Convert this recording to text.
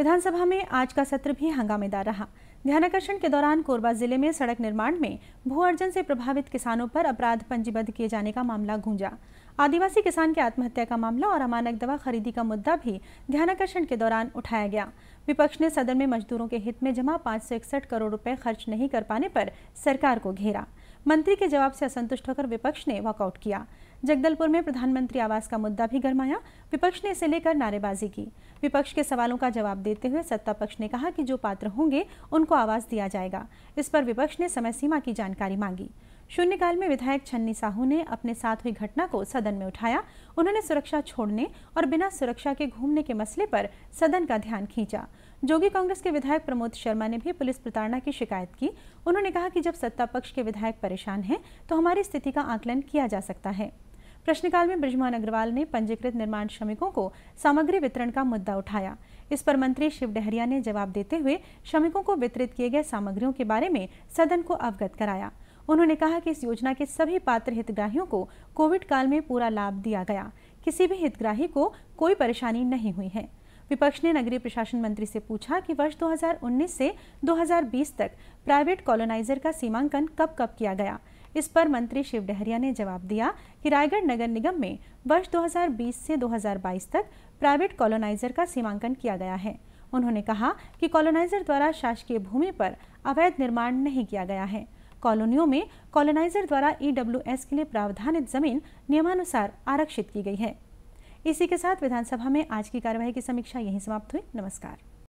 विधानसभा में आज का सत्र भी हंगामेदार रहा ध्यानाकर्षण के दौरान कोरबा जिले में सड़क निर्माण में भू अर्जन से प्रभावित किसानों पर अपराध पंजीबद्ध किए जाने का मामला गूंजा आदिवासी किसान की आत्महत्या का मामला और अमानक दवा खरीदी का मुद्दा भी ध्यानाकर्षण के दौरान उठाया गया विपक्ष ने सदन में मजदूरों के हित में जमा पाँच करोड़ रुपए खर्च नहीं कर पाने पर सरकार को घेरा मंत्री के जवाब से असंतुष्ट होकर विपक्ष ने वॉकआउट किया जगदलपुर में प्रधानमंत्री आवास का मुद्दा भी गरमाया विपक्ष ने इसे लेकर नारेबाजी की विपक्ष के सवालों का जवाब देते हुए सत्ता पक्ष ने कहा कि जो पात्र होंगे उनको आवास दिया जाएगा इस पर विपक्ष ने समय सीमा की जानकारी मांगी शून्यकाल में विधायक छन्नी साहू ने अपने साथ हुई घटना को सदन में उठाया उन्होंने सुरक्षा छोड़ने और बिना सुरक्षा के घूमने के मसले पर सदन का ध्यान खींचा जोगी कांग्रेस के विधायक प्रमोद शर्मा ने भी पुलिस प्रताड़ना की शिकायत की उन्होंने कहा कि जब सत्ता पक्ष के विधायक परेशान हैं तो हमारी स्थिति का आकलन किया जा सकता है प्रश्नकाल में ब्रजमान अग्रवाल ने पंजीकृत निर्माण श्रमिकों को सामग्री वितरण का मुद्दा उठाया इस पर मंत्री शिव डहरिया ने जवाब देते हुए श्रमिकों को वितरित किए गए सामग्रियों के बारे में सदन को अवगत कराया उन्होंने कहा कि इस योजना के सभी पात्र हितग्राहियों को कोविड काल में पूरा लाभ दिया गया किसी भी हितग्राही को कोई परेशानी नहीं हुई है विपक्ष ने नगरीय प्रशासन मंत्री से पूछा कि वर्ष 2019 से 2020 तक प्राइवेट कॉलोनाइजर का सीमांकन कब कब किया गया इस पर मंत्री शिव डहरिया ने जवाब दिया कि रायगढ़ नगर निगम में वर्ष 2020 से 2022 तक प्राइवेट कॉलोनाइजर का सीमांकन किया गया है उन्होंने कहा कि कॉलोनाइजर द्वारा शासकीय भूमि पर अवैध निर्माण नहीं किया गया है कॉलोनियों में कॉलोनाइजर द्वारा ईडब्ल्यूएस e के लिए प्रावधानित जमीन नियमानुसार आरक्षित की गई है इसी के साथ विधानसभा में आज की कार्यवाही की समीक्षा यहीं समाप्त हुई नमस्कार